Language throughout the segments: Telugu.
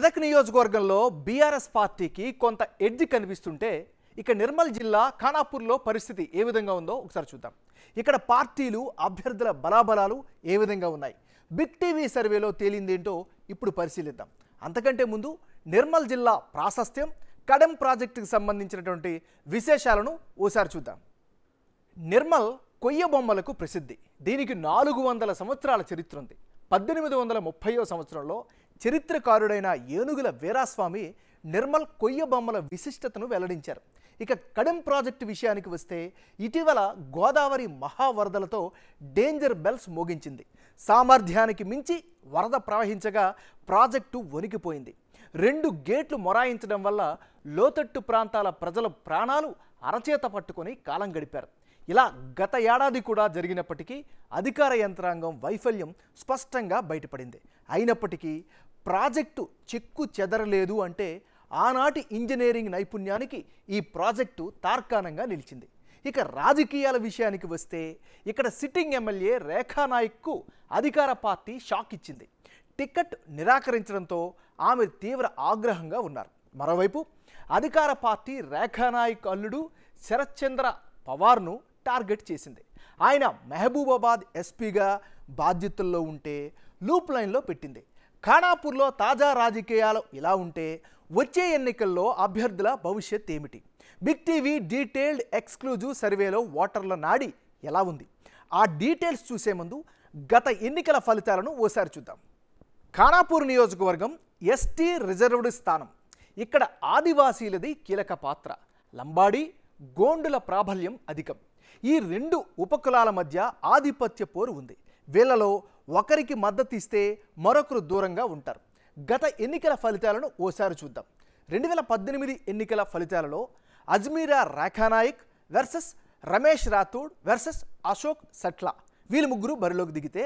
మెదక్ నియోజకవర్గంలో బీఆర్ఎస్ పార్టీకి కొంత ఎడ్జ్ కనిపిస్తుంటే ఇక నిర్మల్ జిల్లా ఖానాపూర్లో పరిస్థితి ఏ విధంగా ఉందో ఒకసారి చూద్దాం ఇక్కడ పార్టీలు అభ్యర్థుల బలాబలాలు ఏ విధంగా ఉన్నాయి బిగ్ టీవీ సర్వేలో తేలిందేంటో ఇప్పుడు పరిశీలిద్దాం అంతకంటే ముందు నిర్మల్ జిల్లా ప్రాశస్త్యం కడెం ప్రాజెక్టుకి సంబంధించినటువంటి విశేషాలను ఓసారి చూద్దాం నిర్మల్ కొయ్య బొమ్మలకు ప్రసిద్ధి దీనికి నాలుగు వందల సంవత్సరాల చరిత్ర ఉంది పద్దెనిమిది వందల ముప్పయో సంవత్సరంలో చరిత్రకారుడైన ఏనుగుల వీరాస్వామి నిర్మల్ కొయ్య బొమ్మల విశిష్టతను వెల్లడించారు ఇక కడెం ప్రాజెక్టు విషయానికి వస్తే ఇటీవల గోదావరి మహావరదలతో డేంజర్ బెల్స్ మోగించింది సామర్థ్యానికి మించి వరద ప్రవహించగా ప్రాజెక్టు వణికిపోయింది రెండు గేట్లు మొరాయించడం వల్ల లోతట్టు ప్రాంతాల ప్రజల ప్రాణాలు అరచేత పట్టుకొని కాలం గడిపారు ఇలా గత ఏడాది కూడా జరిగినప్పటికీ అధికార యంత్రాంగం వైఫల్యం స్పష్టంగా బయటపడింది అయినప్పటికీ ప్రాజెక్టు చెక్కు చెదరలేదు అంటే ఆనాటి ఇంజనీరింగ్ నైపుణ్యానికి ఈ ప్రాజెక్టు తార్కాణంగా నిలిచింది ఇక రాజకీయాల విషయానికి వస్తే ఇక్కడ సిట్టింగ్ ఎమ్మెల్యే రేఖానాయక్కు అధికార పార్టీ షాక్ ఇచ్చింది టికెట్ నిరాకరించడంతో ఆమె తీవ్ర ఆగ్రహంగా ఉన్నారు మరోవైపు అధికార పార్టీ రేఖానాయక్ అల్లుడు శరత్చంద్ర పవార్ను టార్గెట్ చేసింది ఆయన మహబూబాబాద్ ఎస్పీగా బాధ్యతల్లో ఉంటే లూప్ లైన్లో పెట్టింది ఖానాపూర్లో తాజా రాజకీయాలు ఇలా ఉంటే వచ్చే ఎన్నికల్లో అభ్యర్థుల భవిష్యత్ ఏమిటి బిగ్ టీవీ డీటెయిల్డ్ ఎక్స్క్లూజివ్ సర్వేలో ఓటర్ల నాడి ఎలా ఉంది ఆ డీటెయిల్స్ చూసే ముందు గత ఎన్నికల ఫలితాలను ఓసారి చూద్దాం ఖానాపూర్ నియోజకవర్గం ఎస్టీ రిజర్వ్డ్ స్థానం ఇక్కడ ఆదివాసీలది కీలక పాత్ర లంబాడి గోండుల ప్రాబల్యం అధికం ఈ రెండు ఉపకులాల మధ్య ఆధిపత్య పోరు ఉంది వీళ్ళలో ఒకరికి మద్దతు ఇస్తే మరొకరు దూరంగా ఉంటారు గత ఎన్నికల ఫలితాలను ఓసారి చూద్దాం రెండు వేల పద్దెనిమిది ఎన్నికల ఫలితాలలో అజ్మీరా రాఖానాయక్ వర్సెస్ రమేష్ రాథోడ్ వర్సెస్ అశోక్ సట్లా వీళ్ళు ముగ్గురు బరిలోకి దిగితే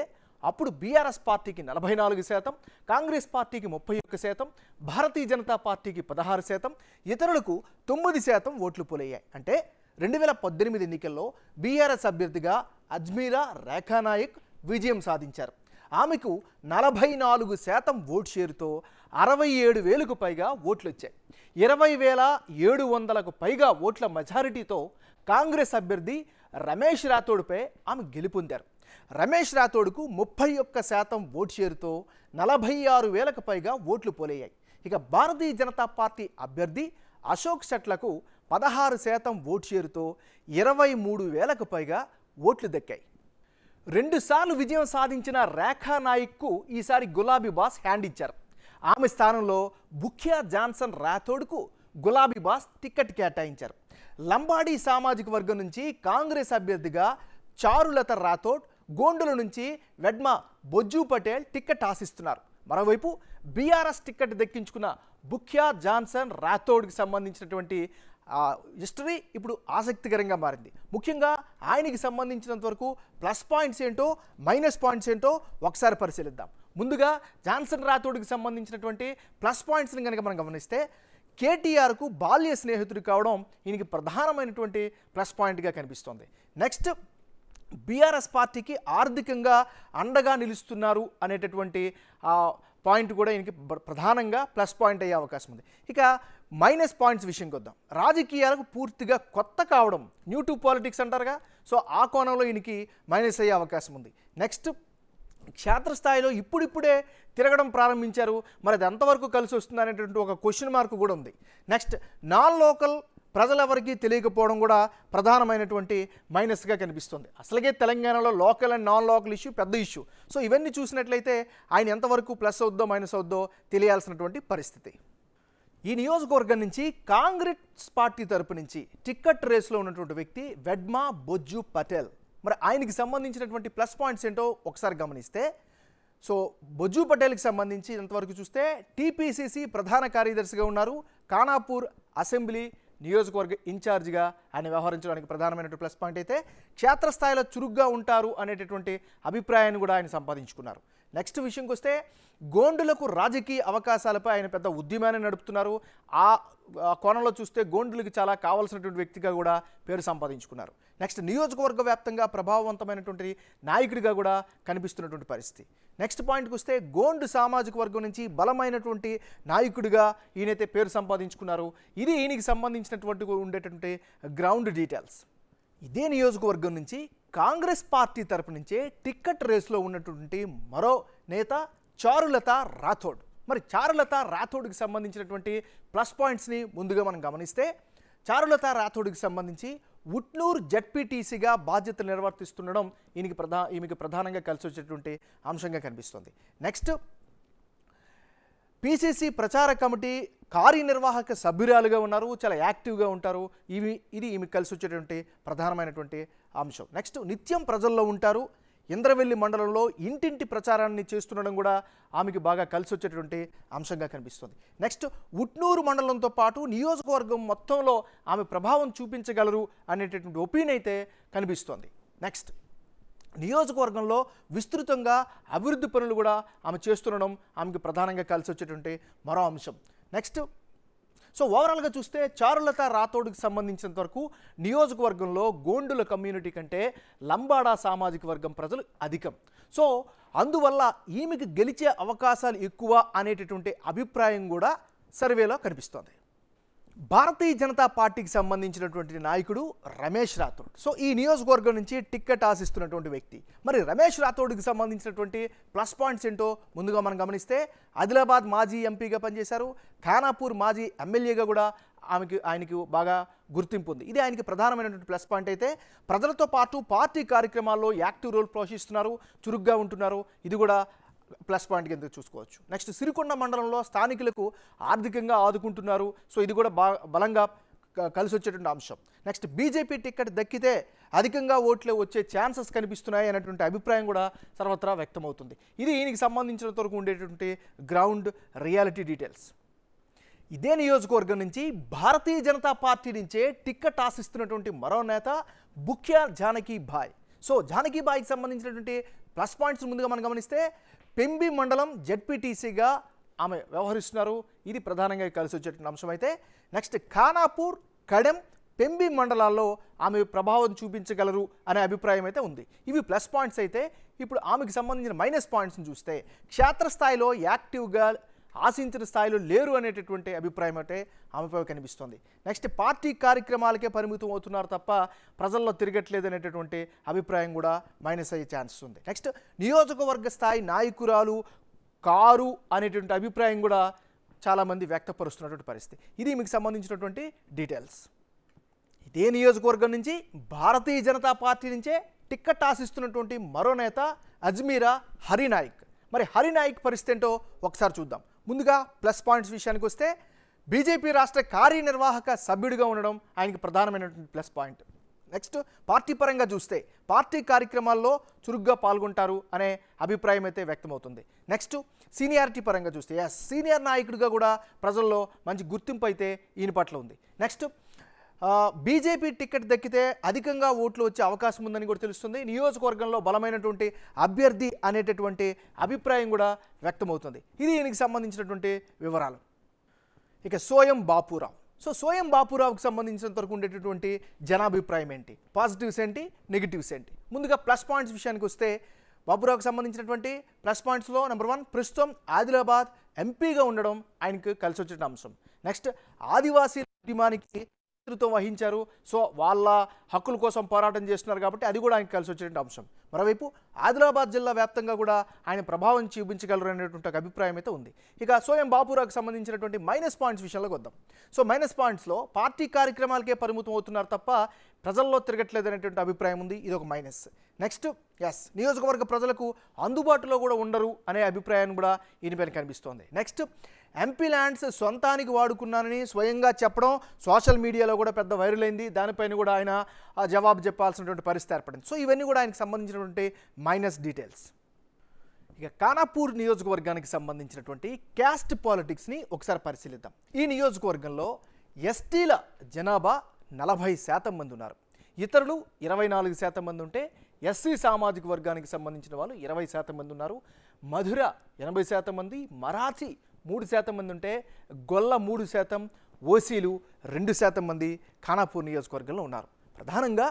అప్పుడు బీఆర్ఎస్ పార్టీకి నలభై నాలుగు శాతం కాంగ్రెస్ పార్టీకి ముప్పై ఒక్క శాతం భారతీయ జనతా పార్టీకి పదహారు శాతం ఇతరులకు తొమ్మిది శాతం ఓట్లు పోలయ్యాయి అంటే రెండు వేల పద్దెనిమిది ఎన్నికల్లో బీఆర్ఎస్ అభ్యర్థిగా అజ్మీరా రేఖానాయక్ విజయం సాధించారు ఆమెకు నలభై నాలుగు శాతం ఓట్ షేరుతో అరవై ఏడు వేలకు పైగా ఓట్లు వచ్చాయి ఇరవై వేల ఏడు వందలకు పైగా ఓట్ల మెజారిటీతో కాంగ్రెస్ అభ్యర్థి రమేష్ రాథోడ్పై ఆమె గెలుపొందారు రమేష్ రాథోడ్కు ముప్పై ఒక్క శాతం ఓటు షేరుతో నలభై ఆరు వేలకు పైగా ఓట్లు పోలయ్యాయి ఇక భారతీయ జనతా పార్టీ అభ్యర్థి అశోక్ షట్లకు పదహారు శాతం ఓటు షేరుతో ఇరవై మూడు వేలకు పైగా ఓట్లు దక్కాయి రెండుసార్లు విజయం సాధించిన రేఖా నాయక్కు ఈసారి గులాబీ బాస్ హ్యాండ్ ఇచ్చారు ఆమె స్థానంలో బుఖ్యా జాన్సన్ రాథోడ్కు గులాబీ బాస్ టికెట్ కేటాయించారు లంబాడీ సామాజిక వర్గం నుంచి కాంగ్రెస్ అభ్యర్థిగా చారులత రాథోడ్ గోండుల నుంచి వెడ్మ బొజ్జు పటేల్ టికెట్ ఆశిస్తున్నారు మరోవైపు బీఆర్ఎస్ టికెట్ దక్కించుకున్న బుఖ్యా జాన్సన్ రాథోడ్కి సంబంధించినటువంటి హిస్టరీ ఇప్పుడు ఆసక్తికరంగా మారింది ముఖ్యంగా ఆయనకి సంబంధించినంత వరకు ప్లస్ పాయింట్స్ ఏంటో మైనస్ పాయింట్స్ ఏంటో ఒకసారి పరిశీలిద్దాం ముందుగా జాన్సన్ రాథోడ్కి సంబంధించినటువంటి ప్లస్ పాయింట్స్ని కనుక మనం గమనిస్తే కేటీఆర్కు బాల్య స్నేహితుడు కావడం ఈయనకి ప్రధానమైనటువంటి ప్లస్ పాయింట్గా కనిపిస్తోంది నెక్స్ట్ బీఆర్ఎస్ పార్టీకి ఆర్థికంగా అండగా నిలుస్తున్నారు అనేటటువంటి పాయింట్ కూడా ఈయనకి ప్రధానంగా ప్లస్ పాయింట్ అయ్యే అవకాశం ఉంది ఇక మైనస్ పాయింట్స్ విషయంకి వద్దాం రాజకీయాలకు పూర్తిగా కొత్త కావడం న్యూ టు పాలిటిక్స్ అంటారుగా సో ఆ కోణంలో ఈయనకి మైనస్ అయ్యే అవకాశం ఉంది నెక్స్ట్ క్షేత్రస్థాయిలో ఇప్పుడిప్పుడే తిరగడం ప్రారంభించారు మరి అది ఎంతవరకు కలిసి వస్తుంది అనేటువంటి ఒక క్వశ్చన్ మార్క్ కూడా ఉంది నెక్స్ట్ నాన్ లోకల్ ప్రజలెవరికి తెలియకపోవడం కూడా ప్రధానమైనటువంటి మైనస్గా కనిపిస్తుంది అసలుగే తెలంగాణలో local and non local issue పెద్ద ఇష్యూ సో ఇవన్నీ చూసినట్లయితే ఆయన ఎంతవరకు ప్లస్ అవుద్దో మైనస్ అవుద్దో తెలియాల్సినటువంటి పరిస్థితి ఈ నియోజకవర్గం నుంచి కాంగ్రెస్ పార్టీ తరపు నుంచి టిక్కెట్ రేస్లో ఉన్నటువంటి వ్యక్తి వెడ్మా బొజ్జు పటేల్ మరి ఆయనకి సంబంధించినటువంటి ప్లస్ పాయింట్స్ ఏంటో ఒకసారి గమనిస్తే సో బొజ్జు పటేల్కి సంబంధించి ఇంతవరకు చూస్తే టీపీసీసీ ప్రధాన కార్యదర్శిగా ఉన్నారు కానాపూర్ అసెంబ్లీ నియోజకవర్గ ఇన్ఛార్జిగా ఆయన వ్యవహరించడానికి ప్రధానమైనటువంటి ప్లస్ పాయింట్ అయితే క్షేత్రస్థాయిలో చురుగ్గా ఉంటారు అనేటటువంటి అభిప్రాయాన్ని కూడా ఆయన సంపాదించుకున్నారు నెక్స్ట్ విషయంకి వస్తే గోండులకు రాజకీయ అవకాశాలపై ఆయన పెద్ద ఉద్యమాన్ని నడుపుతున్నారు ఆ కోణంలో చూస్తే గోండులకు చాలా కావాల్సినటువంటి వ్యక్తిగా కూడా పేరు సంపాదించుకున్నారు నెక్స్ట్ నియోజకవర్గ వ్యాప్తంగా ప్రభావవంతమైనటువంటి నాయకుడిగా కూడా కనిపిస్తున్నటువంటి పరిస్థితి నెక్స్ట్ పాయింట్కి వస్తే గోండు సామాజిక వర్గం నుంచి బలమైనటువంటి నాయకుడిగా ఈయనైతే పేరు సంపాదించుకున్నారు ఇది ఈయనకి సంబంధించినటువంటి ఉండేటటువంటి గ్రౌండ్ డీటెయిల్స్ ఇదే నియోజకవర్గం నుంచి కాంగ్రెస్ పార్టీ తరపు నుంచే టిక్కెట్ రేసులో ఉన్నటువంటి మరో నేత చారులత రాథోడ్ మరి చారులత రాథోడ్కి సంబంధించినటువంటి ప్లస్ పాయింట్స్ని ముందుగా మనం గమనిస్తే చారులత రాథోడ్కి సంబంధించి ఉట్నూరు జడ్పీటీసీగా బాధ్యతలు నిర్వర్తిస్తుండడం ఈయనకి ప్రధా ఈమెకి ప్రధానంగా కలిసి వచ్చేటువంటి అంశంగా కనిపిస్తుంది నెక్స్ట్ పీసీసీ ప్రచార కమిటీ కార్యనిర్వాహక సభ్యురాలుగా ఉన్నారు చాలా యాక్టివ్గా ఉంటారు ఇవి ఇది ఈమె కలిసి వచ్చేటువంటి ప్రధానమైనటువంటి అంశం నెక్స్ట్ నిత్యం ప్రజల్లో ఉంటారు ఇంద్రవెల్లి మండలంలో ఇంటింటి ప్రచారాన్ని చేస్తుండడం కూడా ఆమెకి బాగా కలిసి వచ్చేటువంటి అంశంగా కనిపిస్తుంది నెక్స్ట్ ఉట్నూరు మండలంతో పాటు నియోజకవర్గం మొత్తంలో ఆమె ప్రభావం చూపించగలరు అనేటటువంటి ఒపీనియన్ అయితే కనిపిస్తోంది నెక్స్ట్ నియోజకవర్గంలో విస్తృతంగా అభివృద్ధి పనులు కూడా ఆమె చేస్తుండడం ఆమెకి ప్రధానంగా కలిసి వచ్చేటువంటి మరో అంశం నెక్స్ట్ సో ఓవరాల్గా చూస్తే చారులత రాథోడ్కి సంబంధించినంత వరకు నియోజకవర్గంలో గోండుల కమ్యూనిటీ కంటే లంబాడా సామాజిక వర్గం ప్రజలు అధికం సో అందువల్ల ఈమెకి గెలిచే అవకాశాలు ఎక్కువ అనేటటువంటి అభిప్రాయం కూడా సర్వేలో కనిపిస్తోంది భారతీయ జనతా పార్టీకి సంబంధించినటువంటి నాయకుడు రమేష్ రాథోడ్ సో ఈ నియోజకవర్గం నుంచి టిక్కెట్ ఆశిస్తున్నటువంటి వ్యక్తి మరి రమేష్ రాథోడ్కి సంబంధించినటువంటి ప్లస్ పాయింట్స్ ఏంటో ముందుగా మనం గమనిస్తే ఆదిలాబాద్ మాజీ ఎంపీగా పనిచేశారు ఖానాపూర్ మాజీ ఎమ్మెల్యేగా కూడా ఆమెకి ఆయనకి బాగా గుర్తింపు ఉంది ఇది ఆయనకి ప్రధానమైనటువంటి ప్లస్ పాయింట్ అయితే ప్రజలతో పాటు పార్టీ కార్యక్రమాల్లో యాక్టివ్ రోల్ పోషిస్తున్నారు చురుగ్గా ఉంటున్నారు ఇది కూడా ప్లస్ పాయింట్ కింద చూసుకోవచ్చు నెక్స్ట్ సిరికొండ మండలంలో స్థానికులకు ఆర్థికంగా ఆదుకుంటున్నారు సో ఇది కూడా బా బలంగా కలిసి వచ్చేటువంటి అంశం నెక్స్ట్ బీజేపీ టికెట్ దక్కితే అధికంగా ఓట్లు వచ్చే ఛాన్సెస్ కనిపిస్తున్నాయి అనేటువంటి అభిప్రాయం కూడా సర్వత్రా వ్యక్తమవుతుంది ఇది ఈయనకి సంబంధించినంత వరకు ఉండేటువంటి గ్రౌండ్ రియాలిటీ డీటెయిల్స్ ఇదే నియోజకవర్గం నుంచి భారతీయ జనతా పార్టీ నుంచే టిక్కెట్ ఆశిస్తున్నటువంటి మరో నేత బుఖ్యా జానకీ భాయ్ సో జానకీ భాయ్కి సంబంధించినటువంటి ప్లస్ పాయింట్స్ ముందుగా మనం గమనిస్తే పెంబి మండలం జడ్పీటీసీగా ఆమె వ్యవహరిస్తున్నారు ఇది ప్రధానంగా కలిసి వచ్చేటువంటి అంశం అయితే నెక్స్ట్ ఖానాపూర్ కడెం పెంబి మండలాల్లో ఆమె ప్రభావం చూపించగలరు అనే అభిప్రాయం అయితే ఉంది ఇవి ప్లస్ పాయింట్స్ అయితే ఇప్పుడు ఆమెకు సంబంధించిన మైనస్ పాయింట్స్ని చూస్తే క్షేత్రస్థాయిలో యాక్టివ్గా ఆశించిన స్థాయిలో లేరు అనేటటువంటి అభిప్రాయం అంటే ఆమెపై కనిపిస్తోంది నెక్స్ట్ పార్టీ కార్యక్రమాలకే పరిమితం అవుతున్నారు తప్ప ప్రజల్లో తిరగట్లేదు అనేటటువంటి అభిప్రాయం కూడా మైనస్ అయ్యే ఛాన్స్ ఉంది నెక్స్ట్ నియోజకవర్గ స్థాయి నాయకురాలు కారు అనేటువంటి అభిప్రాయం కూడా చాలామంది వ్యక్తపరుస్తున్నటువంటి పరిస్థితి ఇది మీకు సంబంధించినటువంటి డీటెయిల్స్ ఇదే నియోజకవర్గం నుంచి భారతీయ జనతా పార్టీ నుంచే టిక్కెట్ ఆశిస్తున్నటువంటి మరో నేత అజ్మీరా హరినాయక్ మరి హరినాయక్ పరిస్థితి ఏంటో ఒకసారి చూద్దాం ముందుగా ప్లస్ పాయింట్స్ విషయానికి వస్తే బీజేపీ రాష్ట్ర కార్యనిర్వాహక సభ్యుడిగా ఉండడం ఆయనకి ప్రధానమైనటువంటి ప్లస్ పాయింట్ నెక్స్ట్ పార్టీ పరంగా చూస్తే పార్టీ కార్యక్రమాల్లో చురుగ్గా పాల్గొంటారు అనే అభిప్రాయం అయితే వ్యక్తమవుతుంది నెక్స్ట్ సీనియారిటీ పరంగా చూస్తే సీనియర్ నాయకుడిగా కూడా ప్రజల్లో మంచి గుర్తింపు అయితే ఈయన పట్ల ఉంది నెక్స్ట్ బీజేపీ టికెట్ దక్కితే అధికంగా ఓట్లు వచ్చే అవకాశం ఉందని కూడా తెలుస్తుంది నియోజకవర్గంలో బలమైనటువంటి అభ్యర్థి అనేటటువంటి అభిప్రాయం కూడా వ్యక్తమవుతుంది ఇది దీనికి సంబంధించినటువంటి వివరాలు ఇక సోయం బాపురావు సో సోయం బాపురావుకి సంబంధించినంత వరకు ఉండేటటువంటి జనాభిప్రాయం ఏంటి పాజిటివ్స్ ఏంటి నెగిటివ్స్ ఏంటి ముందుగా ప్లస్ పాయింట్స్ విషయానికి వస్తే బాపురావుకి సంబంధించినటువంటి ప్లస్ పాయింట్స్లో నెంబర్ వన్ ప్రస్తుతం ఆదిలాబాద్ ఎంపీగా ఉండడం ఆయనకు కలిసి వచ్చిన అంశం నెక్స్ట్ ఆదివాసీ ఉద్యమానికి నేతృత్వం వహించారు సో వాళ్ళ హక్కుల కోసం పోరాటం చేస్తున్నారు కాబట్టి అది కూడా ఆయనకు కలిసి వచ్చేటువంటి అంశం మరోవైపు ఆదిలాబాద్ జిల్లా వ్యాప్తంగా కూడా ఆయన ప్రభావం చూపించగలరు అనేటువంటి అభిప్రాయం అయితే ఉంది ఇక సోయం బాపురాకు సంబంధించినటువంటి మైనస్ పాయింట్స్ విషయంలోకి వద్దాం సో మైనస్ పాయింట్స్లో పార్టీ కార్యక్రమాలకే పరిమితం అవుతున్నారు తప్ప ప్రజల్లో తిరగట్లేదు అనేటువంటి అభిప్రాయం ఉంది ఇది ఒక మైనస్ నెక్స్ట్ ఎస్ నియోజకవర్గ ప్రజలకు అందుబాటులో కూడా ఉండరు అనే అభిప్రాయాన్ని కూడా ఈయన పైన కనిపిస్తోంది నెక్స్ట్ ఎంపీ ల్యాండ్స్ సొంతానికి వాడుకున్నానని స్వయంగా చెప్పడం సోషల్ మీడియాలో కూడా పెద్ద వైరల్ అయింది దానిపైన కూడా ఆయన జవాబు చెప్పాల్సినటువంటి పరిస్థితి ఏర్పడింది సో ఇవన్నీ కూడా ఆయనకు సంబంధించినటువంటి మైనస్ డీటెయిల్స్ ఇక కానాపూర్ నియోజకవర్గానికి సంబంధించినటువంటి క్యాస్ట్ పాలిటిక్స్ని ఒకసారి పరిశీలిద్దాం ఈ నియోజకవర్గంలో ఎస్టీల జనాభా నలభై శాతం మంది ఉన్నారు ఇతరులు ఇరవై నాలుగు శాతం మంది ఉంటే ఎస్సీ సామాజిక వర్గానికి సంబంధించిన వాళ్ళు ఇరవై శాతం మంది ఉన్నారు మధుర ఎనభై శాతం మంది మరాఠీ మూడు శాతం మంది ఉంటే గొల్ల మూడు శాతం ఓసీలు రెండు శాతం మంది ఖానాపూర్ నియోజకవర్గంలో ఉన్నారు ప్రధానంగా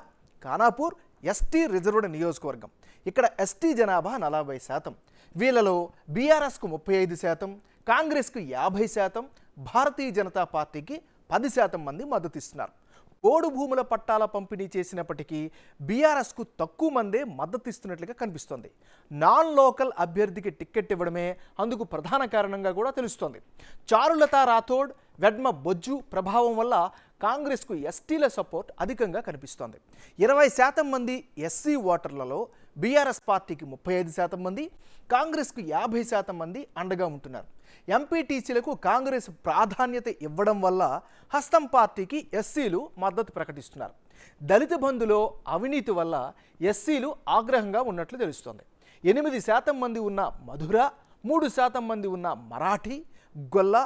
ఖానాపూర్ ఎస్టీ రిజర్వ్డ్ నియోజకవర్గం ఇక్కడ ఎస్టీ జనాభా నలభై శాతం వీళ్ళలో బీఆర్ఎస్కు ముప్పై ఐదు శాతం కాంగ్రెస్కు యాభై శాతం భారతీయ జనతా పార్టీకి పది శాతం మంది మద్దతిస్తున్నారు పోడు భూముల పట్టాల పంపిణీ చేసినప్పటికీ బీఆర్ఎస్కు తక్కువ మందే మద్దతిస్తున్నట్లుగా కనిపిస్తోంది నాన్ లోకల్ అభ్యర్థికి టిక్కెట్ ఇవ్వడమే అందుకు ప్రధాన కారణంగా కూడా తెలుస్తోంది చారులత రాథోడ్ వెడ్మ బొజ్జు ప్రభావం వల్ల కాంగ్రెస్కు ఎస్టీల సపోర్ట్ అధికంగా కనిపిస్తోంది ఇరవై శాతం మంది ఎస్సీ ఓటర్లలో బీఆర్ఎస్ పార్టీకి ముప్పై ఐదు శాతం మంది కాంగ్రెస్కు యాభై శాతం మంది అండగా ఉంటున్నారు ఎంపీటీసీలకు కాంగ్రెస్ ప్రాధాన్యత ఇవ్వడం వల్ల హస్తం పార్టీకి ఎస్సీలు మద్దతు ప్రకటిస్తున్నారు దళిత బంధులో అవినీతి వల్ల ఎస్సీలు ఆగ్రహంగా ఉన్నట్లు తెలుస్తోంది ఎనిమిది శాతం మంది ఉన్న మధుర మూడు శాతం మంది ఉన్న మరాఠీ గొల్ల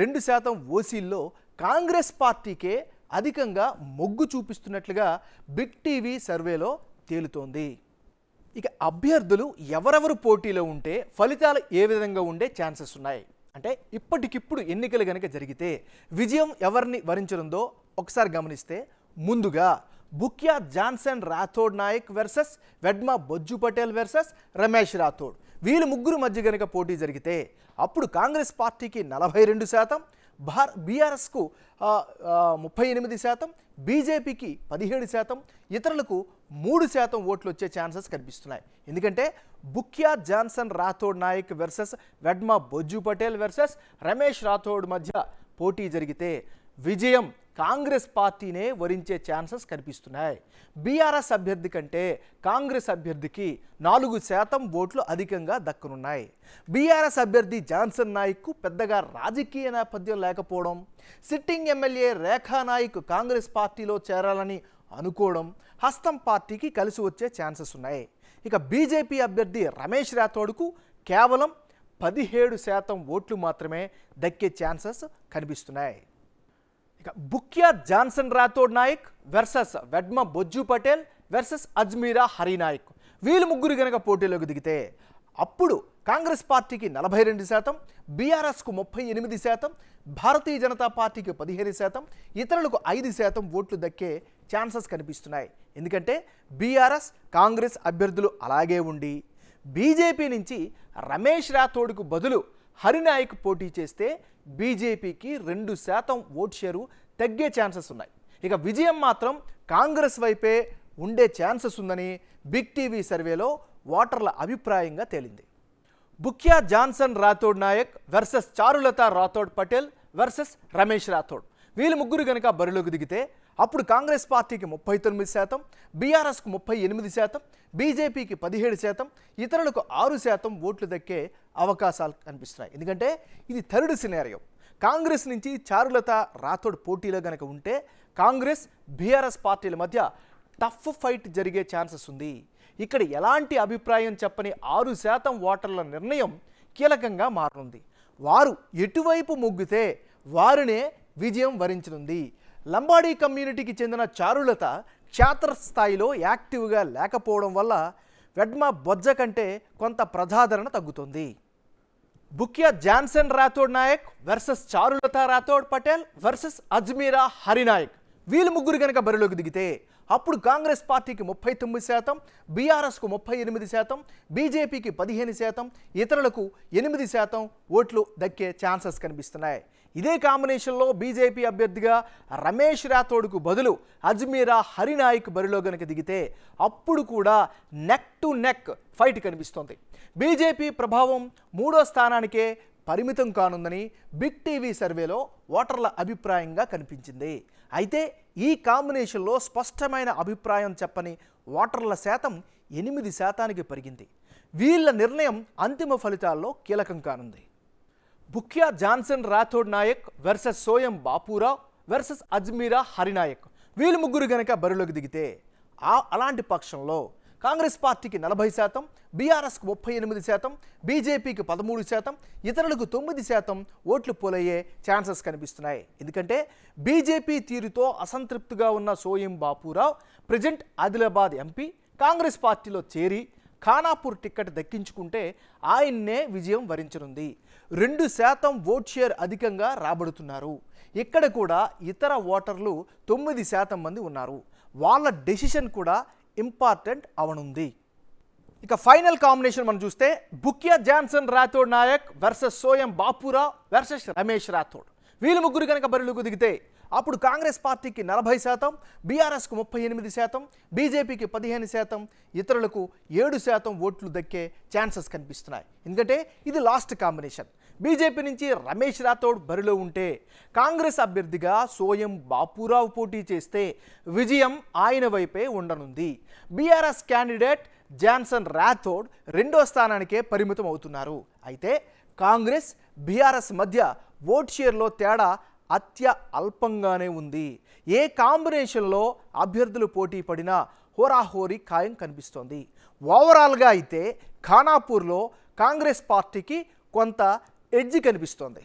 రెండు శాతం ఓసీల్లో కాంగ్రెస్ పార్టీకే అధికంగా మొగ్గు చూపిస్తున్నట్లుగా బిగ్ టీవీ సర్వేలో తేలుతోంది ఇక అభ్యర్థులు ఎవరెవరు పోటీలో ఉంటే ఫలితాలు ఏ విధంగా ఉండే ఛాన్సెస్ ఉన్నాయి అంటే ఇప్పటికిప్పుడు ఎన్నికలు కనుక జరిగితే విజయం ఎవరిని వరించనుందో ఒకసారి గమనిస్తే ముందుగా Bukya Johnson Rathod Naik versus Vedma Bojju Patel versus Ramesh Rathod వీళ్ళు ముగ్గురు మధ్య కనుక పోటీ జరిగితే అప్పుడు కాంగ్రెస్ పార్టీకి నలభై రెండు శాతం భార్ బీఆర్ఎస్కు ముప్పై ఎనిమిది శాతం బీజేపీకి పదిహేడు శాతం ఇతరులకు మూడు శాతం ఓట్లు వచ్చే ఛాన్సెస్ కనిపిస్తున్నాయి ఎందుకంటే Bukya Johnson Rathod Naik versus Vedma Bojju Patel versus Ramesh Rathod మధ్య పోటీ జరిగితే విజయం కాంగ్రెస్ పార్టీనే వరించే ఛాన్సెస్ కనిపిస్తున్నాయి బీఆర్ఎస్ అభ్యర్థి కంటే కాంగ్రెస్ అభ్యర్థికి నాలుగు శాతం ఓట్లు అధికంగా దక్కనున్నాయి బీఆర్ఎస్ అభ్యర్థి జాన్సన్ నాయక్కు పెద్దగా రాజకీయ నేపథ్యం లేకపోవడం సిట్టింగ్ ఎమ్మెల్యే రేఖా నాయక్ కాంగ్రెస్ పార్టీలో చేరాలని అనుకోవడం హస్తం పార్టీకి కలిసి వచ్చే ఛాన్సెస్ ఉన్నాయి ఇక బీజేపీ అభ్యర్థి రమేష్ రాథోడ్కు కేవలం పదిహేడు శాతం ఓట్లు మాత్రమే దక్కే ఛాన్సెస్ కనిపిస్తున్నాయి ఇక Bukya Johnson Rathod Naik versus Vedma Bojju Patel versus Ajmeera Harinayak వీళ్ళు ముగ్గురు గనక పోటీలోకి దిగితే అప్పుడు కాంగ్రెస్ పార్టీకి నలభై రెండు శాతం బీఆర్ఎస్కు ముప్పై ఎనిమిది శాతం భారతీయ జనతా పార్టీకి పదిహేను శాతం ఇతరులకు ఐదు శాతం ఓట్లు దక్కే ఛాన్సెస్ కనిపిస్తున్నాయి ఎందుకంటే బీఆర్ఎస్ కాంగ్రెస్ అభ్యర్థులు అలాగే ఉండి బీజేపీ నుంచి రమేష్ రాథోడ్కు బదులు హరినాయక్ పోటీ చేస్తే బీజేపీకి రెండు శాతం ఓట్ షేరు తగ్గే ఛాన్సెస్ ఉన్నాయి ఇక విజయం మాత్రం కాంగ్రెస్ వైపే ఉండే ఛాన్సెస్ ఉందని బిగ్ టీవీ సర్వేలో ఓటర్ల అభిప్రాయంగా తేలింది Bukya Johnson Rathod Naik versus Charulatha Rathod Patel versus Ramesh Rathod వీళ్ళు ముగ్గురు కనుక బరిలోకి దిగితే అప్పుడు కాంగ్రెస్ పార్టీకి ముప్పై తొమ్మిది శాతం బీఆర్ఎస్కు ముప్పై ఎనిమిది శాతం బీజేపీకి పదిహేడు శాతం ఇతరులకు ఆరు శాతం ఓట్లు దక్కే అవకాశాలు కనిపిస్తున్నాయి ఎందుకంటే ఇది థర్డ్ సినారియో కాంగ్రెస్ నుంచి చారులత రాథోడ్ పోటీలో గనక ఉంటే కాంగ్రెస్ బీఆర్ఎస్ పార్టీల మధ్య టఫ్ ఫైట్ జరిగే ఛాన్సెస్ ఉంది ఇక్కడ ఎలాంటి అభిప్రాయం చెప్పని ఆరు శాతం ఓటర్ల నిర్ణయం కీలకంగా మారనుంది వారు ఎటువైపు మొగ్గితే వారినే విజయం వరించనుంది లంబాడీ కమ్యూనిటీకి చెందిన చారులత క్షేత్ర స్థాయిలో యాక్టివ్గా లేకపోవడం వల్ల వెడ్మ బొజ్జ కంటే కొంత ప్రజాదరణ తగ్గుతుంది Bukya Johnson Rathod Naik versus Charulatha Rathod Patel versus Ajmeera Harinayak వీళ్ళు ముగ్గురు కనుక బరిలోకి దిగితే అప్పుడు కాంగ్రెస్ పార్టీకి ముప్పై తొమ్మిది శాతం బీఆర్ఎస్కు ముప్పై ఎనిమిది శాతం బీజేపీకి పదిహేను శాతం ఇతరులకు ఎనిమిది శాతం ఓట్లు దక్కే ఛాన్సెస్ కనిపిస్తున్నాయి ఇదే కాంబినేషన్లో బీజేపీ అభ్యర్థిగా రమేష్ రాథోడ్కు బదులు అజ్మీరా హరినాయక్ బరిలో గనక దిగితే అప్పుడు కూడా నెక్ టు నెక్ ఫైట్ కనిపిస్తోంది బీజేపీ ప్రభావం మూడో స్థానానికే పరిమితం కానుందని బిగ్ టీవీ సర్వేలో ఓటర్ల అభిప్రాయంగా కనిపించింది అయితే ఈ కాంబినేషన్లో స్పష్టమైన అభిప్రాయం చెప్పని ఓటర్ల శాతం ఎనిమిది శాతానికి పెరిగింది వీళ్ళ నిర్ణయం అంతిమ ఫలితాల్లో కీలకం కానుంది Bukya Johnson Rathod Naik versus Soyam Bapurao versus Ajmeera Harinayak వీళ్ళు ముగ్గురు గనక బరిలోకి దిగితే ఆ అలాంటి పక్షంలో కాంగ్రెస్ పార్టీకి నలభై శాతం బీఆర్ఎస్కు ముప్పై ఎనిమిది శాతం బీజేపీకి పదమూడు శాతం ఇతరులకు తొమ్మిది శాతం ఓట్లు పోలయ్యే ఛాన్సెస్ కనిపిస్తున్నాయి ఎందుకంటే బీజేపీ తీరుతో అసంతృప్తిగా ఉన్న సోయం బాపూరావు ప్రజెంట్ ఆదిలాబాద్ ఎంపీ కాంగ్రెస్ పార్టీలో చేరి ఖానాపూర్ టిక్కెట్ దక్కించుకుంటే ఆయన్నే విజయం వరించనుంది రెండు శాతం ఓట్ షేర్ అధికంగా రాబడుతున్నారు ఇక్కడ కూడా ఇతర ఓటర్లు తొమ్మిది శాతం మంది ఉన్నారు వాళ్ళ డెసిషన్ కూడా ఇంపార్టెంట్ అవనుంది ఇక ఫైనల్ కాంబినేషన్ మనం చూస్తే Bukya Johnson Rathod Naik versus Soyam Bapura versus Ramesh Rathod వీళ్ళు ముగ్గురు కనుక బరిలోకి దిగితే అప్పుడు కాంగ్రెస్ పార్టీకి నలభై శాతం బీఆర్ఎస్కు ముప్పై ఎనిమిది శాతం బీజేపీకి పదిహేను శాతం ఇతరులకు ఏడు శాతం ఓట్లు దక్కే ఛాన్సెస్ కనిపిస్తున్నాయి ఎందుకంటే ఇది లాస్ట్ కాంబినేషన్ బీజేపీ నుంచి రమేష్ రాథోడ్ బరిలో ఉంటే కాంగ్రెస్ అభ్యర్థిగా సోయం బాపురావు పోటీ చేస్తే విజయం ఆయన వైపే ఉండనుంది బీఆర్ఎస్ క్యాండిడేట్ జాన్సన్ రాథోడ్ రెండో స్థానానికే పరిమితం అవుతున్నారు అయితే కాంగ్రెస్ బీఆర్ఎస్ మధ్య ఓట్ షేర్లో తేడా అత్య అల్పంగానే ఉంది ఏ కాంబినేషన్లో అభ్యర్థులు పోటీ పడినా హోరాహోరీ ఖాయం కనిపిస్తోంది ఓవరాల్గా అయితే ఖానాపూర్లో కాంగ్రెస్ పార్టీకి కొంత ఎడ్జి కనిపిస్తోంది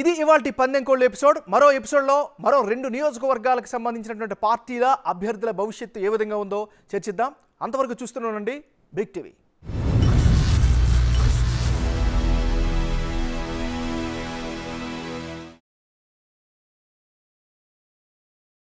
ఇది ఇవాళ పందెంకోళ్ళు ఎపిసోడ్ మరో ఎపిసోడ్లో మరో రెండు నియోజకవర్గాలకు సంబంధించినటువంటి పార్టీల అభ్యర్థుల భవిష్యత్తు ఏ విధంగా ఉందో చర్చిద్దాం అంతవరకు చూస్తూనే ఉండండి బిగ్ టీవీ